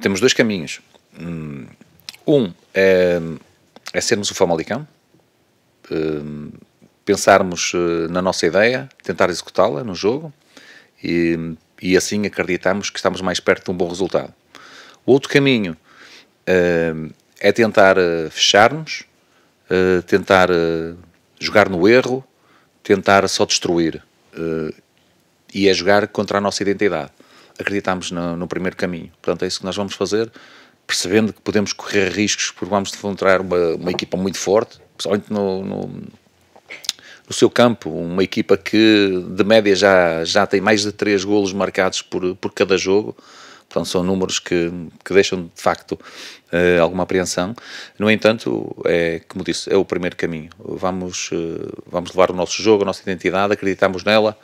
temos dois caminhos. Hum, um é, é sermos o Famalicão, hum, pensarmos eh, na nossa ideia, tentar executá-la no jogo e, e assim acreditamos que estamos mais perto de um bom resultado. O outro caminho hum, é tentar eh, fechar-nos, eh, tentar jogar no erro, tentar só destruir e é jogar contra a nossa identidade acreditamos no, no, primeiro caminho. Portanto, é isso que nós vamos fazer, percebendo que podemos correr riscos porque vamos enfrentar uma, uma equipa muito forte, principalmente no, no, no, seu campo, uma equipa que de média já, já tem mais de três golos marcados por, por cada jogo. Portanto, são números que, que deixam de facto eh, alguma apreensão. No entanto, é, como disse, é o primeiro caminho. Vamos, eh, vamos levar o nosso jogo, a nossa identidade, acreditamos nela.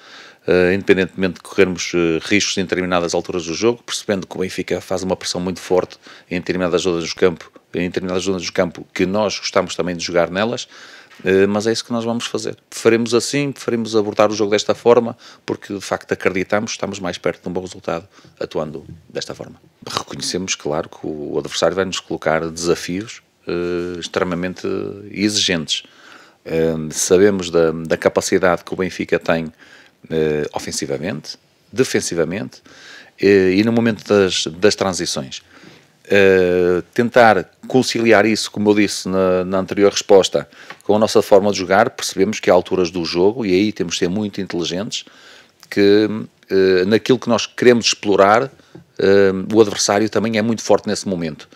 Uh, independentemente de corrermos uh, riscos em determinadas alturas do jogo, percebendo que o Benfica faz uma pressão muito forte em determinadas zonas do campo, em determinadas zonas do campo que nós gostamos também de jogar nelas, eh, mas é isso que nós vamos fazer. Faremos assim, faremos abordar o jogo desta forma, porque de facto acreditamos, estamos mais perto de um bom resultado atuando desta forma. Reconhecemos, claro, que o adversário vai nos colocar desafios eh, extremamente exigentes. Eh, sabemos da, da, capacidade que o Benfica tem ofensivamente, defensivamente e no momento das, das transições. Eh, tentar conciliar isso, como eu disse na, na, anterior resposta, com a nossa forma de jogar, percebemos que há alturas do jogo e aí temos de ser muito inteligentes, que uh, naquilo que nós queremos explorar, uh, o adversário também é muito forte nesse momento.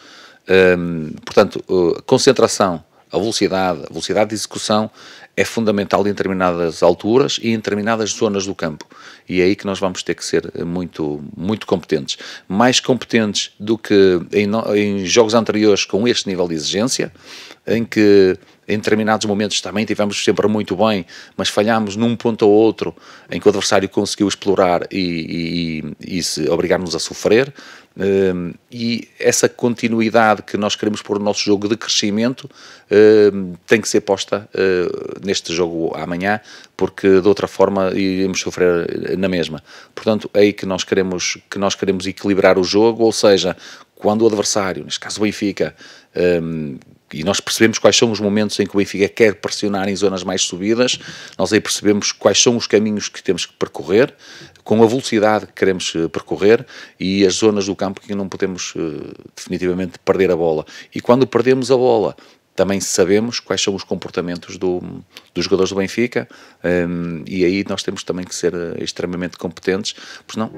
portanto, concentração a velocidade, a velocidade de execução é fundamental em determinadas alturas e em determinadas zonas do campo. E é aí que nós vamos ter que ser muito, muito competentes. Mais competentes do que em, em jogos anteriores com este nível de exigência, em que em determinados momentos também tivemos sempre muito bem, mas falhámos num ponto ou outro em que o adversário conseguiu explorar e, e, e, e obrigar-nos a sofrer e essa continuidade que nós queremos pôr no nosso jogo de crescimento tem que ser posta uh, neste jogo amanhã, porque de outra forma iremos sofrer na mesma. Portanto, é aí que nós queremos, que nós queremos equilibrar o jogo, ou seja, quando o adversário, neste caso o Benfica, um, e nós percebemos quais são os momentos em que o Benfica quer pressionar em zonas mais subidas, nós aí percebemos quais são os caminhos que temos que percorrer, com a velocidade que queremos eh, percorrer e as zonas do campo que não podemos eh, definitivamente perder a bola. E quando perdemos a bola, também sabemos quais são os comportamentos do, dos jogadores do Benfica um, ehm, e aí nós temos também que ser eh, extremamente competentes, porque não,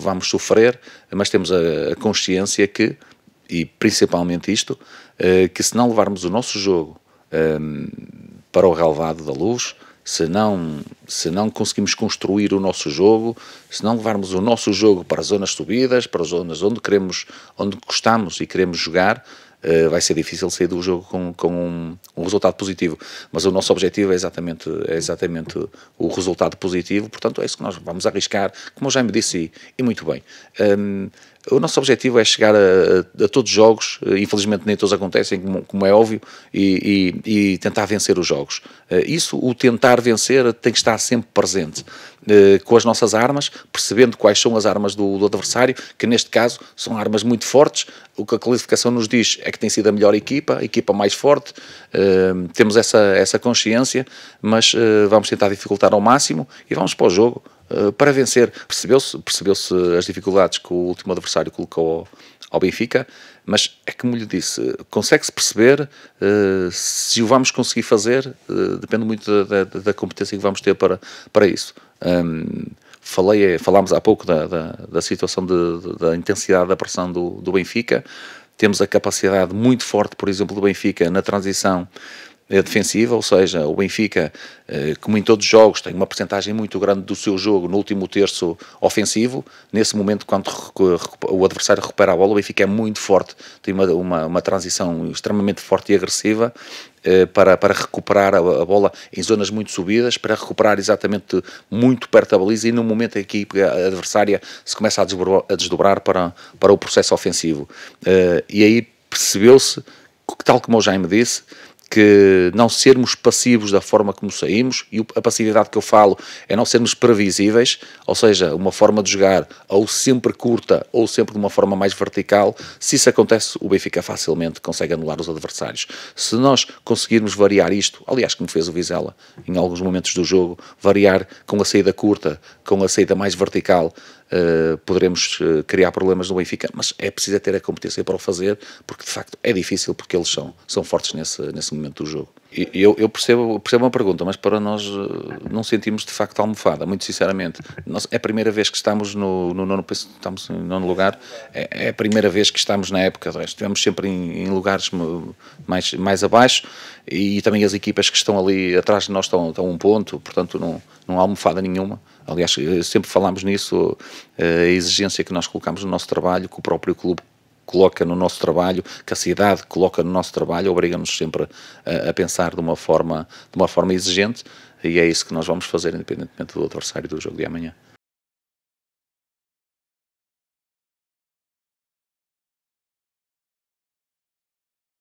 vamos sofrer, mas temos a, a consciência que e principalmente isto, eh, que se não levarmos o nosso jogo ehm, para o relevado da luz, se não, se não conseguimos construir o nosso jogo, se não levarmos o nosso jogo para as zonas subidas, para as zonas onde queremos, onde gostamos e queremos jogar, eh, vai ser difícil sair do jogo com, com um, um, resultado positivo. Mas o nosso objetivo é exatamente, é exatamente o resultado positivo, portanto é isso que nós vamos arriscar, como eu já me disse, e, muito bem. Um, ehm, o nosso objetivo é chegar a, a, a, todos os jogos, eh, infelizmente nem todos acontecem, como, como é óbvio, e, e, e, tentar vencer os jogos. Eh, isso, o tentar vencer, tem que estar sempre presente. Eh, com as nossas armas, percebendo quais são as armas do, do, adversário, que neste caso são armas muito fortes. O que a classificação nos diz é que tem sido a melhor equipa, a equipa mais forte. Ehm, temos essa, essa consciência, mas eh, vamos tentar dificultar ao máximo e vamos para o jogo. Eh, para vencer. Percebeu-se percebeu, -se, as dificuldades que o último adversário colocou ao, Benfica, mas é como lhe disse, consegue-se perceber uh, se o vamos conseguir fazer, uh, depende muito da, da, da, competência que vamos ter para, para isso. Um, falei, falámos há pouco da, da, da situação de, da intensidade da pressão do, do Benfica. Temos a capacidade muito forte, por exemplo, do Benfica na transição é defensiva, ou seja, o Benfica, eh, como em todos os jogos, tem uma porcentagem muito grande do seu jogo no último terço ofensivo. Nesse momento, quando o adversário recupera a bola, o Benfica é muito forte, tem uma, uma, uma transição extremamente forte e agressiva eh, para, para recuperar a, a, bola em zonas muito subidas, para recuperar exatamente muito perto da baliza e no momento em que a adversária se começa a desdobrar, a desdobrar para, para o processo ofensivo. Eh, e aí percebeu-se, tal como o Jaime me disse, que não sermos passivos da forma como saímos, e a passividade que eu falo é não sermos previsíveis, ou seja, uma forma de jogar ou sempre curta ou sempre de uma forma mais vertical. Se isso acontece, o Benfica facilmente consegue anular os adversários. Se nós conseguirmos variar isto, aliás, como fez o Vizela em alguns momentos do jogo, variar com a saída curta, com a saída mais vertical, eh, poderemos eh, criar problemas no Benfica, mas é preciso é ter a competência para o fazer, porque de facto é difícil, porque eles são, são fortes nesse, nesse momento do jogo. Eu, eu, percebo, percebo uma pergunta, mas para nós eh, não sentimos de facto almofada, muito sinceramente. Nós, é a primeira vez que estamos no, no, nono, estamos nono lugar, é, é, a primeira vez que estamos na época, estivemos sempre em, em, lugares mais, mais abaixo e, e, também as equipas que estão ali atrás de nós estão, a um ponto, portanto não, não há almofada nenhuma. Aliás, eh, sempre falámos nisso, eh, a exigência que nós colocamos no nosso trabalho, que o próprio clube coloca no nosso trabalho, que a cidade coloca no nosso trabalho, obriga-nos sempre a, a, pensar de uma forma, de uma forma exigente e é isso que nós vamos fazer, independentemente do adversário do jogo de amanhã.